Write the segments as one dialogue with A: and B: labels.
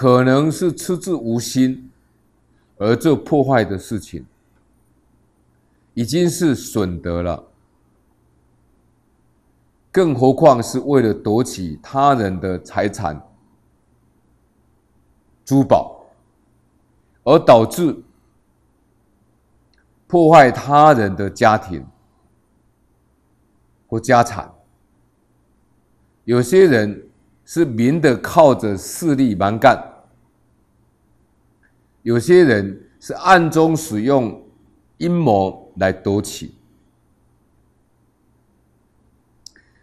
A: 可能是出自无心而做破坏的事情，已经是损德了，更何况是为了夺取他人的财产、珠宝，而导致破坏他人的家庭或家产，有些人。是明的靠着势力蛮干，有些人是暗中使用阴谋来夺取。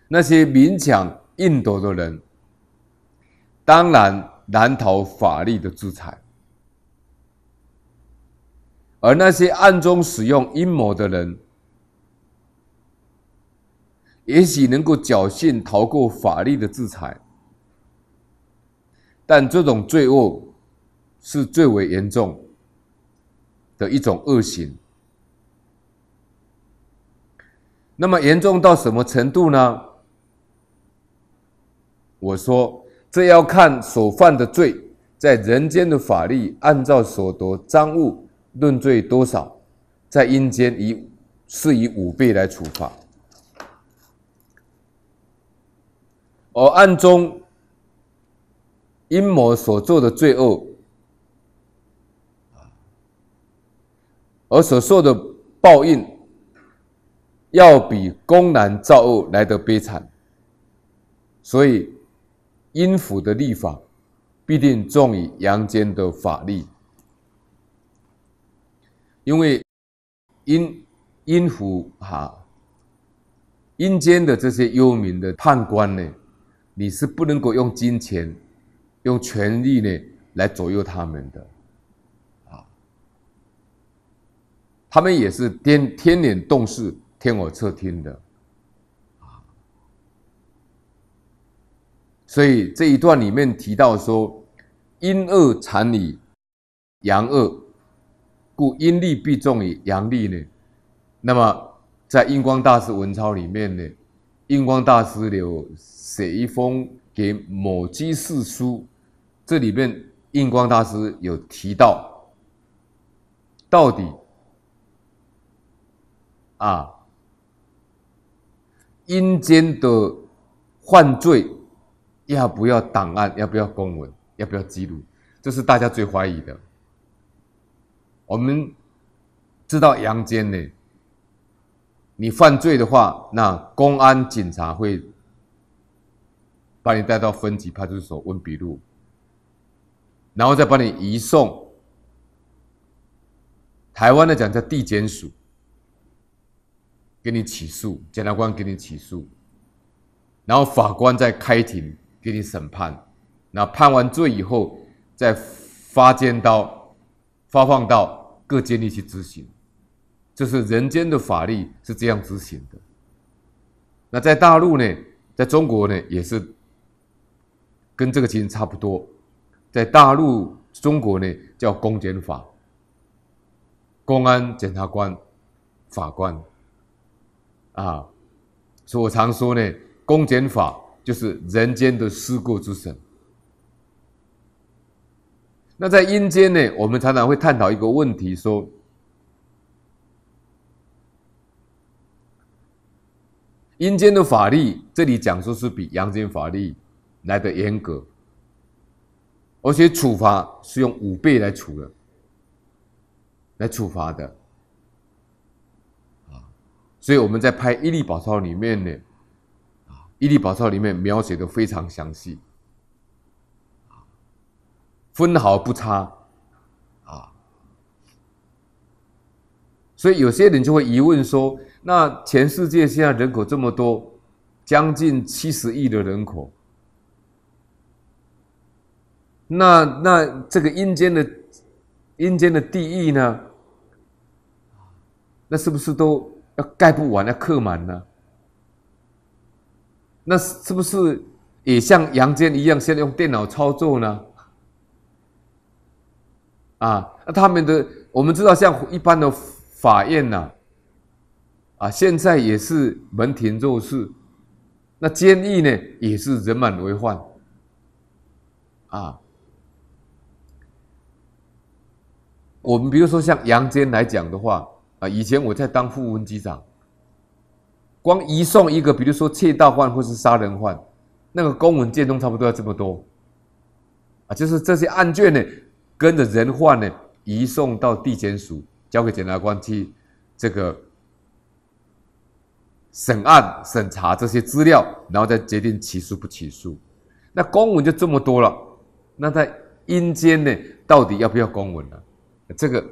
A: 那些明抢硬夺的人，当然难逃法律的制裁；而那些暗中使用阴谋的人，也许能够侥幸逃过法律的制裁。但这种罪恶是最为严重的一种恶行，那么严重到什么程度呢？我说，这要看所犯的罪，在人间的法律按照所得赃物论罪多少，在阴间以是以五倍来处罚，而暗中。阴谋所做的罪恶，而所受的报应，要比公然造恶来得悲惨，所以阴府的立法必定重于阳间的法律，因为阴阴府哈，阴间的这些幽冥的判官呢，你是不能够用金钱。用权力呢来左右他们的，啊，他们也是天天脸洞视天我测天的，啊，所以这一段里面提到说，阴恶惨理，阳恶，故阴力必重于阳力呢。那么在印光大师文钞里面呢，印光大师有写一封给某基士书。这里面印光大师有提到，到底啊阴间的犯罪要不要档案？要不要公文？要不要记录？这是大家最怀疑的。我们知道阳间呢，你犯罪的话，那公安警察会把你带到分局派出所问笔录。然后再把你移送，台湾的讲叫地检署，给你起诉，检察官给你起诉，然后法官再开庭给你审判，那判完罪以后再发监到发放到各监狱去执行，这是人间的法律是这样执行的。那在大陆呢，在中国呢，也是跟这个其实差不多。在大陆中国呢，叫公检法，公安、检察官、法官，啊，所以我常说呢，公检法就是人间的事故之神。那在阴间呢，我们常常会探讨一个问题，说阴间的法律，这里讲说是比阳间法律来的严格。而且处罚是用五倍来处的，来处罚的，啊，所以我们在《拍一利宝钞》里面呢，啊，《一利宝钞》里面描写的非常详细，分毫不差，啊，所以有些人就会疑问说：，那全世界现在人口这么多，将近七十亿的人口。那那这个阴间的阴间的地狱呢？那是不是都要盖不完、要刻满呢？那是不是也像阳间一样，现在用电脑操作呢？啊，那他们的我们知道，像一般的法院呐，啊，现在也是门庭若市，那监狱呢也是人满为患，啊。我们比如说像杨坚来讲的话，啊，以前我在当副文机长，光移送一个，比如说窃盗犯或是杀人犯，那个公文件中差不多要这么多，啊，就是这些案卷呢，跟着人犯呢，移送到地检署，交给检察官去这个审案审查这些资料，然后再决定起诉不起诉。那公文就这么多了，那在阴间呢，到底要不要公文呢？这个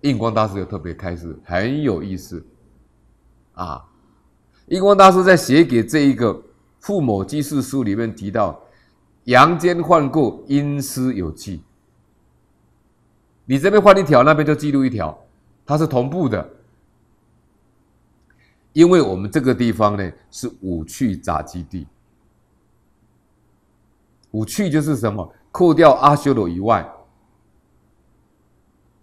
A: 印光大师就特别开示，很有意思，啊，印光大师在写给这一个父母记事书里面提到，阳间换故阴司有记，你这边换一条，那边就记录一条，它是同步的，因为我们这个地方呢是五趣杂基地，五趣就是什么，扣掉阿修罗以外。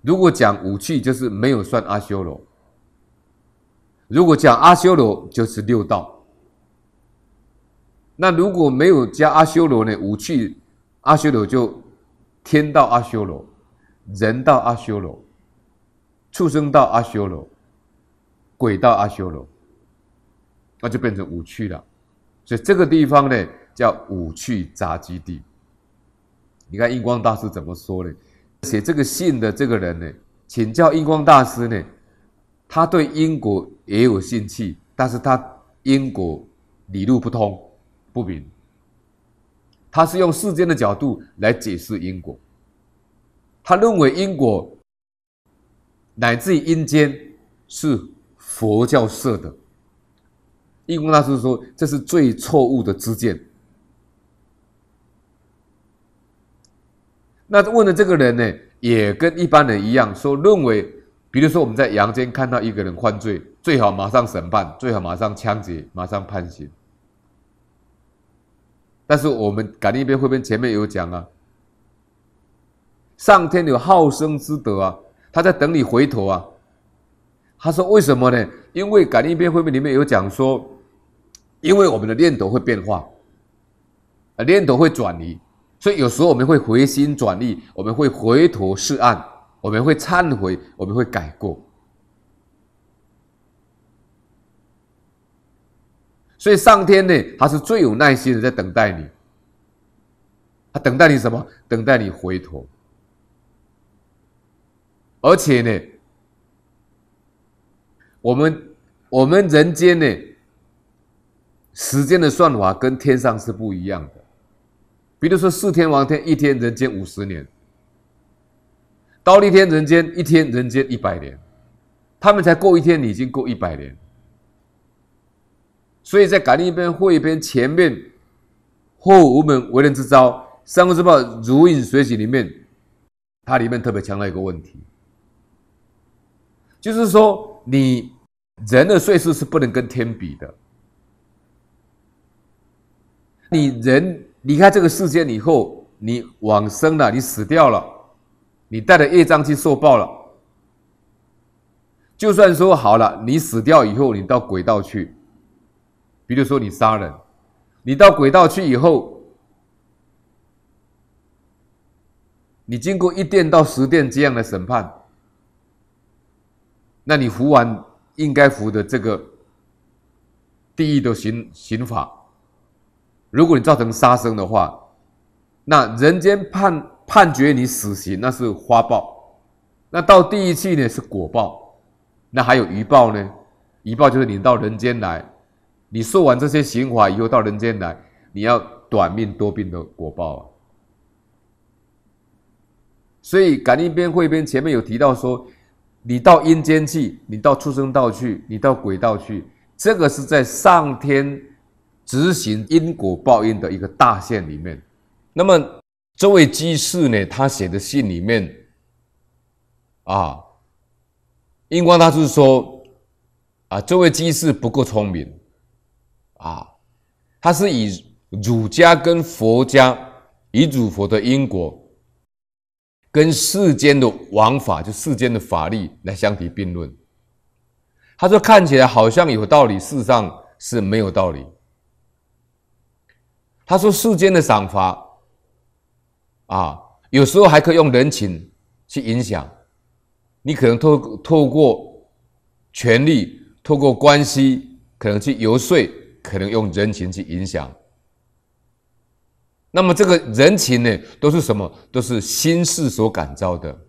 A: 如果讲五趣，就是没有算阿修罗；如果讲阿修罗，就是六道。那如果没有加阿修罗呢？五趣、阿修罗就天道阿修罗、人道阿修罗、畜生道阿修罗、鬼道阿修罗，那就变成五趣了。所以这个地方呢，叫五趣杂居地。你看印光大师怎么说呢？写这个信的这个人呢，请教印光大师呢，他对因果也有兴趣，但是他因果理路不通不明，他是用世间的角度来解释因果，他认为因果乃至阴间是佛教设的，印光大师说这是最错误的知见。那问的这个人呢，也跟一般人一样，说认为，比如说我们在阳间看到一个人犯罪，最好马上审判，最好马上枪决，马上判刑。但是我们感应篇会不会前面有讲啊？上天有好生之德啊，他在等你回头啊。他说为什么呢？因为感应篇会不会里面有讲说，因为我们的念头会变化，啊，念头会转移。所以有时候我们会回心转意，我们会回头是岸，我们会忏悔，我们会改过。所以上天呢，他是最有耐心的，在等待你。他等待你什么？等待你回头。而且呢，我们我们人间呢，时间的算法跟天上是不一样的。比如说，四天王天一天人间五十年，刀立天人间一天人间一百年，他们才过一天，你已经过一百年。所以在《感应篇》《一篇》前面，《后无门为人之招》《三国之报如影随形》里面，它里面特别强调一个问题，就是说，你人的岁数是不能跟天比的，你人。离开这个世界以后，你往生了，你死掉了，你带着业障去受报了。就算说好了，你死掉以后，你到鬼道去，比如说你杀人，你到鬼道去以后，你经过一殿到十殿这样的审判，那你服完应该服的这个地狱的刑刑法。如果你造成杀生的话，那人间判判决你死刑，那是花报；那到第一期呢是果报；那还有余报呢？余报就是你到人间来，你受完这些刑罚以后到人间来，你要短命多病的果报啊。所以感应篇汇编前面有提到说，你到阴间去，你到畜生道去，你到鬼道去，这个是在上天。执行因果报应的一个大限里面，那么这位居士呢，他写的信里面，啊，因光他是说，啊，这位居士不够聪明，啊，他是以儒家跟佛家以儒佛的因果跟世间的王法，就世间的法律来相提并论，他说看起来好像有道理，事实上是没有道理。他说：“世间的赏罚啊，有时候还可以用人情去影响。你可能透透过权力，透过关系，可能去游说，可能用人情去影响。那么这个人情呢，都是什么？都是心事所感召的，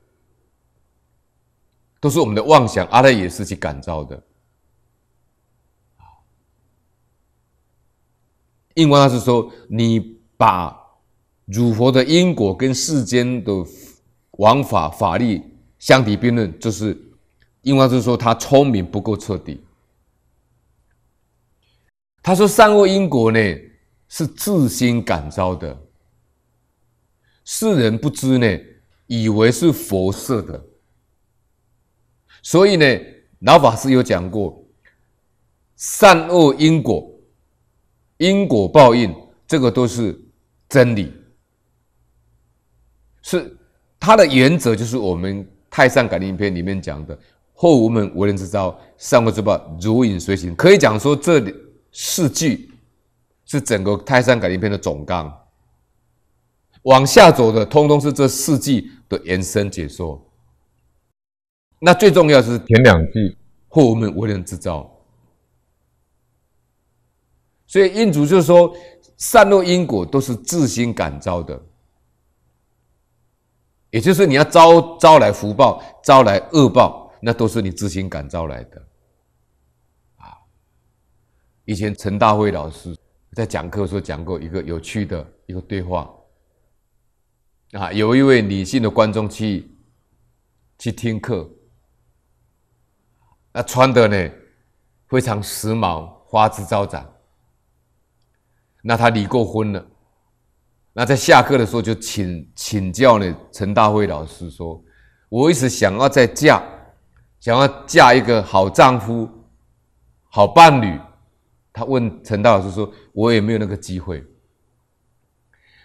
A: 都是我们的妄想。阿赖耶识去感召的。”印光大师说：“你把汝佛的因果跟世间的王法法律相提并论，就是印光大师说他聪明不够彻底。他说善恶因果呢，是自心感召的，世人不知呢，以为是佛设的。所以呢，老法师有讲过，善恶因果。”因果报应，这个都是真理，是它的原则，就是我们《太上感应篇》里面讲的“后无门，为人之道；上恶之报，如影随形”。可以讲说，这四句是整个《太上感应篇》的总纲。往下走的，通通是这四句的延伸解说。那最重要是前两句，“后无门，为人之道”。所以，印主就是说，善恶因果都是自心感召的，也就是你要招招来福报，招来恶报，那都是你自心感召来的。啊，以前陈大辉老师在讲课时候讲过一个有趣的一个对话，啊，有一位女性的观众去去听课，那穿的呢非常时髦，花枝招展。那她离过婚了，那在下课的时候就请请教呢陈大惠老师说，我一直想要再嫁，想要嫁一个好丈夫、好伴侣。她问陈大老师说，我有没有那个机会？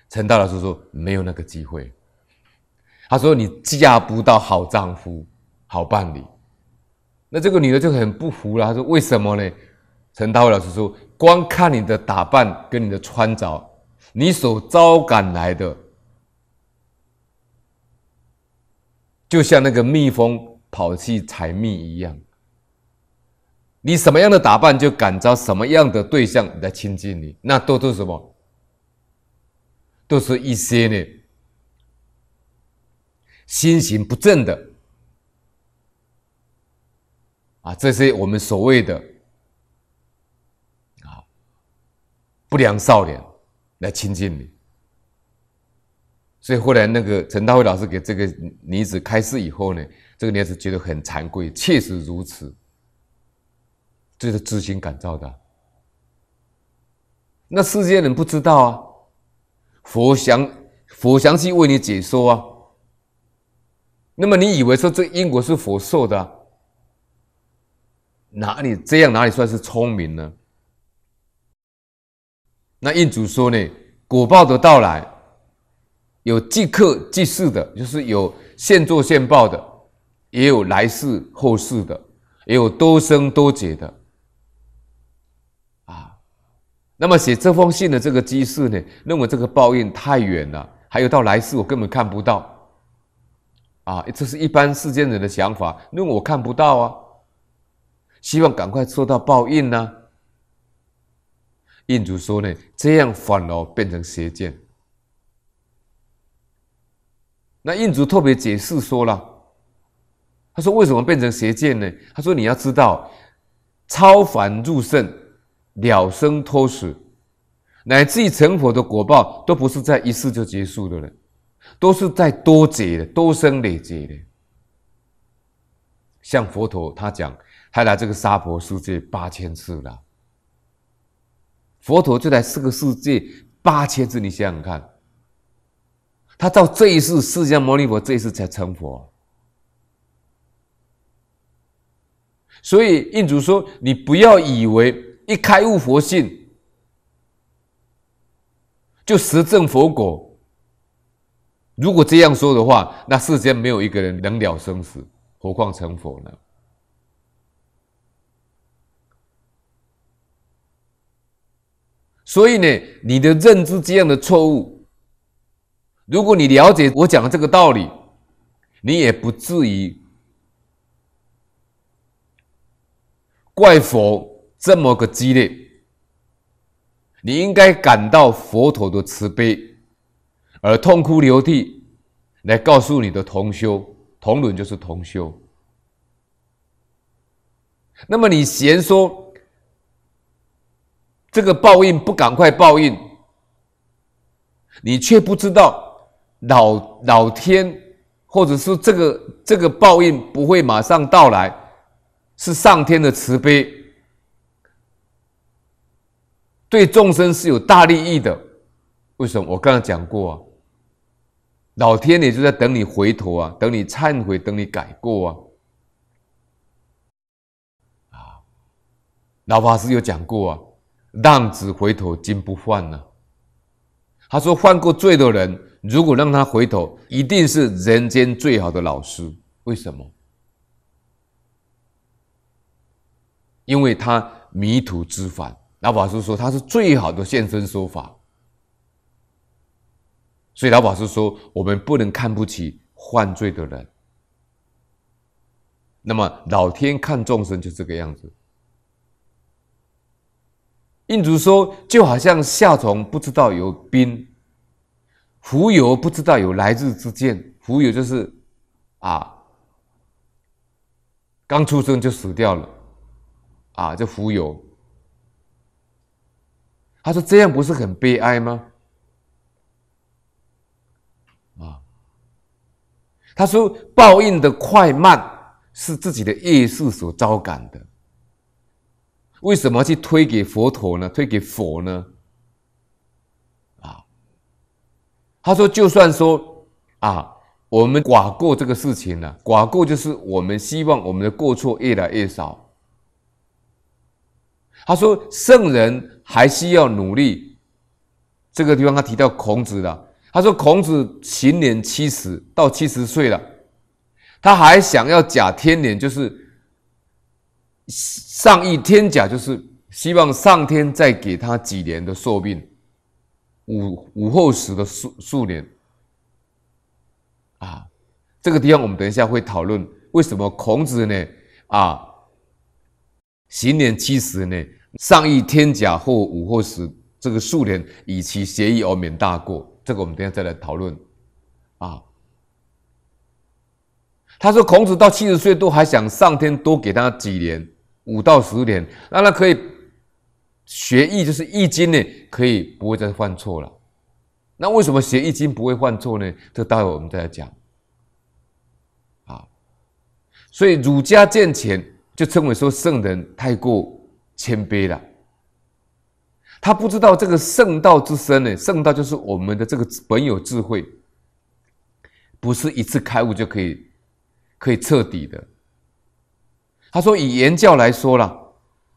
A: 陈大老师说没有那个机会。他说你嫁不到好丈夫、好伴侣。那这个女的就很不服了，她说为什么呢？陈大惠老师说。光看你的打扮跟你的穿着，你所招赶来的，就像那个蜜蜂跑去采蜜一样。你什么样的打扮，就感召什么样的对象来亲近你。那都是什么？都是一些呢，心形不正的啊！这些我们所谓的。不良少年来亲近你，所以后来那个陈大辉老师给这个女子开示以后呢，这个女子觉得很惭愧，确实如此，这是知心感召的。那世界人不知道啊，佛详佛详细为你解说啊。那么你以为说这因果是佛受的，哪里这样哪里算是聪明呢？那印主说呢，果报的到来，有即刻即世的，就是有现做现报的，也有来世后世的，也有多生多劫的。啊，那么写这封信的这个居士呢，认为这个报应太远了，还有到来世我根本看不到。啊，这是一般世间人的想法，因为我看不到啊，希望赶快受到报应呢。印主说呢，这样反而变成邪见。那印主特别解释说了，他说为什么变成邪见呢？他说你要知道，超凡入圣、了生脱死，乃至于成佛的果报，都不是在一世就结束的了，都是在多劫的多生累劫的。像佛陀他讲，他来这个娑婆世界八千次了。佛陀就在四个世界八千字，你想想看，他到这一世释迦牟尼佛这一世才成佛。所以印主说：“你不要以为一开悟佛性就实证佛果。如果这样说的话，那世间没有一个人能了生死，何况成佛呢？”所以呢，你的认知这样的错误，如果你了解我讲的这个道理，你也不至于怪佛这么个激烈。你应该感到佛陀的慈悲，而痛哭流涕，来告诉你的同修，同伦就是同修。那么你嫌说。这个报应不赶快报应，你却不知道老老天，或者是这个这个报应不会马上到来，是上天的慈悲，对众生是有大利益的。为什么？我刚刚讲过啊，老天也就在等你回头啊，等你忏悔，等你改过啊。啊，老法师有讲过啊。浪子回头金不换呢。他说，犯过罪的人，如果让他回头，一定是人间最好的老师。为什么？因为他迷途知返。老法师说，他是最好的现身说法。所以老法师说，我们不能看不起犯罪的人。那么，老天看众生就这个样子。印主说，就好像夏虫不知道有冰，蜉蝣不知道有来日之见。蜉蝣就是，啊，刚出生就死掉了，啊，就蜉蝣。他说这样不是很悲哀吗？啊，他说报应的快慢是自己的业事所招感的。为什么去推给佛陀呢？推给佛呢？啊，他说，就算说啊，我们寡过这个事情呢，寡过就是我们希望我们的过错越来越少。他说，圣人还需要努力。这个地方他提到孔子了。他说，孔子行年七十，到七十岁了，他还想要假天年，就是。上亿天甲就是希望上天再给他几年的寿命，午午后时的数数年，啊，这个地方我们等一下会讨论为什么孔子呢啊，行年七十呢，上亿天甲或午后时这个数年，以其协议而免大过，这个我们等下再来讨论，啊，他说孔子到七十岁都还想上天多给他几年。五到十年，那他可以学易，就是易经呢，可以不会再犯错了。那为什么学易经不会犯错呢？这待会我们再来讲。啊，所以儒家见钱就称为说圣人太过谦卑了，他不知道这个圣道之深呢。圣道就是我们的这个本有智慧，不是一次开悟就可以，可以彻底的。他说：“以言教来说了，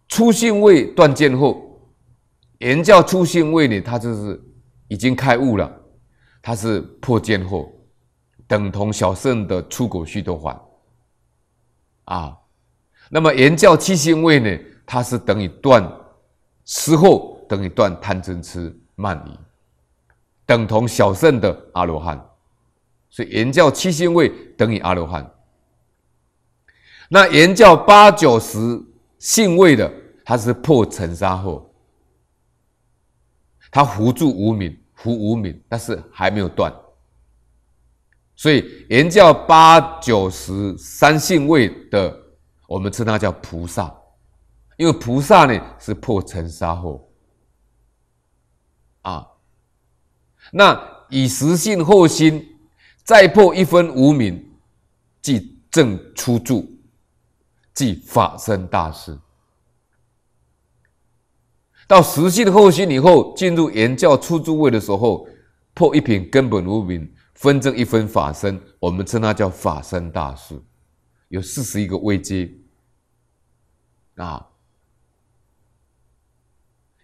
A: 初性未断见后，言教初性未呢，他就是已经开悟了，他是破见后，等同小圣的出果须多还。啊，那么言教七星位呢，他是等于断吃后，等于断贪嗔痴慢疑，等同小圣的阿罗汉，所以言教七星位等于阿罗汉。”那言教八九十性位的，他是破尘沙后，他扶助无名，扶无名，但是还没有断。所以言教八九十三性位的，我们称他叫菩萨，因为菩萨呢是破尘沙后。啊。那以实性惑心再破一分无名，即正出住。即法身大事，到实际的后期以后，进入言教出诸位的时候，破一品根本无名，分正一分法身，我们称它叫法身大事，有四十一个危机啊，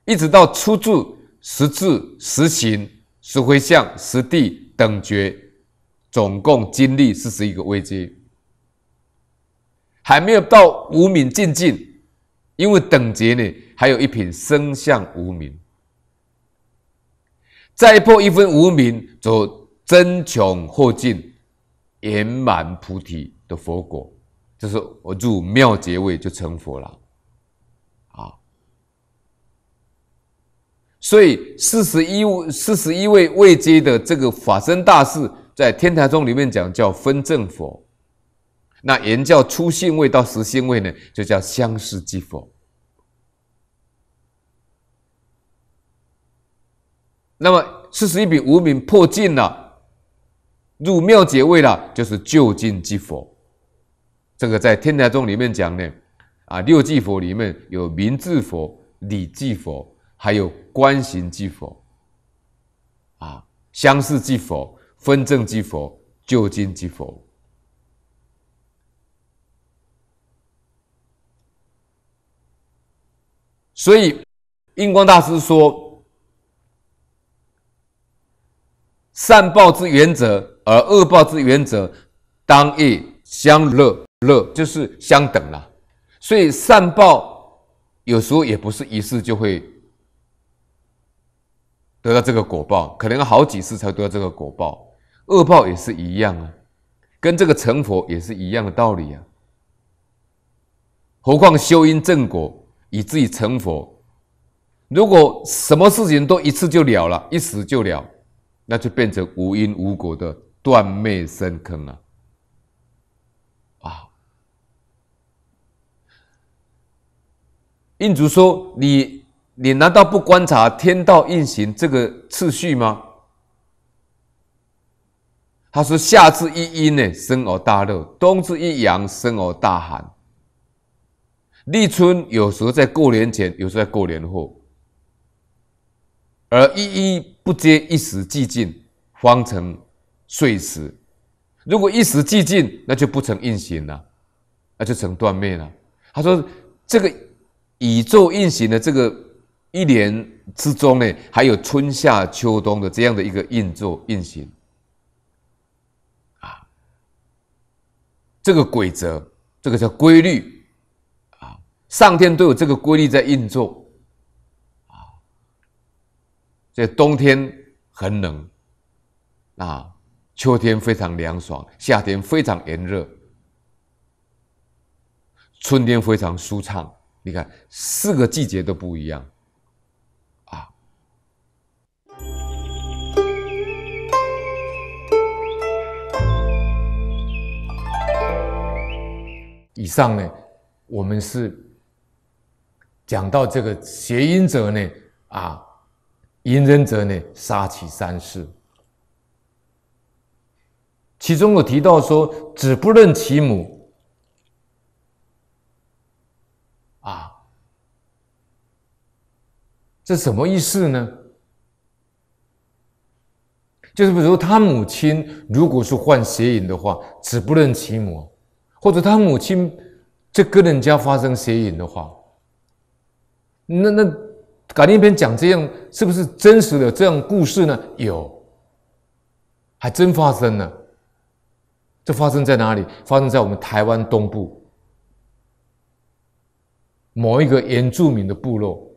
A: 一直到出住十智十行十回向实地等觉，总共经历四十一个危机。还没有到无明境界，因为等级呢，还有一品生向无明，再破一分无明，则真穷或尽圆满菩提的佛果，就是我入妙结位就成佛了。啊，所以四十一位四十一位未阶的这个法身大士，在天台宗里面讲叫分正佛。那言教初性位到实性位呢，就叫相视即佛。那么四十一笔无名破尽了，入妙解位了，就是就境即佛。这个在天台宗里面讲呢，啊六即佛里面有名智佛、理智佛，还有观行即佛。啊，相事即佛、分正即佛、就近即佛。所以，印光大师说：“善报之原则，而恶报之原则，当亦相乐乐，就是相等啦。所以，善报有时候也不是一次就会得到这个果报，可能好几次才得到这个果报。恶报也是一样啊，跟这个成佛也是一样的道理啊。何况修因正果。”以至于成佛，如果什么事情都一次就了了，一死就了，那就变成无因无果的断灭深坑了。啊！印主说，你你难道不观察天道运行这个次序吗？他说：夏至一阴呢，生而大热；冬至一阳，生而大寒。立春有时候在过年前，有时候在过年后。而一一不接一时寂静，方成碎石。如果一时寂静，那就不成运行了，那就成断灭了。他说：“这个宇宙运行的这个一年之中呢，还有春夏秋冬的这样的一个运作运行啊，这个规则，这个叫规律。”上天都有这个规律在运作，啊，这冬天很冷，啊，秋天非常凉爽，夏天非常炎热，春天非常舒畅。你看，四个季节都不一样，啊。以上呢，我们是。讲到这个邪淫者呢，啊，淫人者呢，杀其三世。其中有提到说，子不认其母，啊，这什么意思呢？就是比如他母亲如果是患邪淫的话，子不认其母，或者他母亲就跟人家发生邪淫的话。那那改编片讲这样，是不是真实的这样故事呢？有，还真发生了。这发生在哪里？发生在我们台湾东部某一个原住民的部落，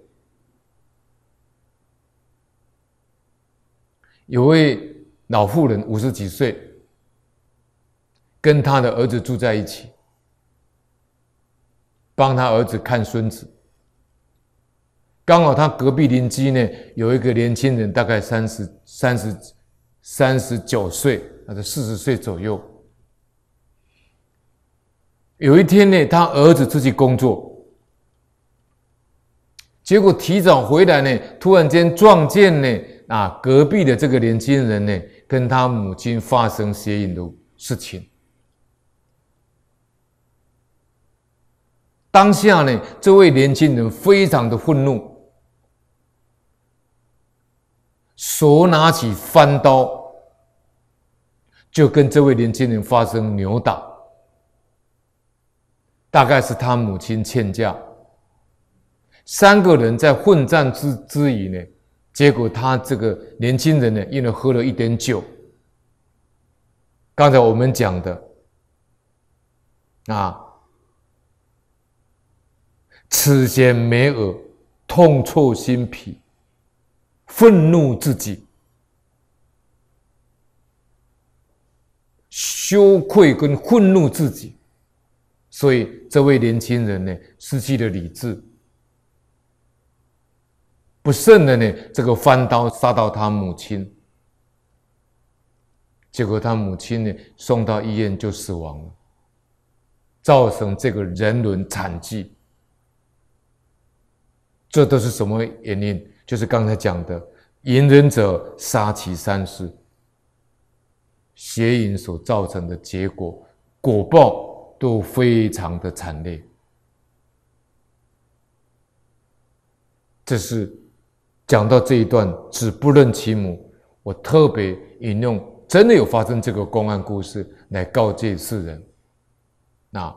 A: 有位老妇人五十几岁，跟他的儿子住在一起，帮他儿子看孙子。刚好他隔壁邻居呢有一个年轻人，大概三十三十，三十九岁，还是四十岁左右。有一天呢，他儿子出去工作，结果提早回来呢，突然间撞见呢啊隔壁的这个年轻人呢跟他母亲发生邪淫的事情。当下呢，这位年轻人非常的愤怒。所拿起翻刀，就跟这位年轻人发生扭打，大概是他母亲欠嫁，三个人在混战之之余呢，结果他这个年轻人呢，因为喝了一点酒，刚才我们讲的啊，此间没耳，痛彻心脾。愤怒自己，羞愧跟愤怒自己，所以这位年轻人呢失去了理智，不慎的呢这个翻刀杀到他母亲，结果他母亲呢送到医院就死亡了，造成这个人伦惨剧，这都是什么原因？就是刚才讲的，隐忍者杀其三世邪淫所造成的结果，果报都非常的惨烈。这是讲到这一段，子不论其母，我特别引用，真的有发生这个公案故事来告诫世人。那。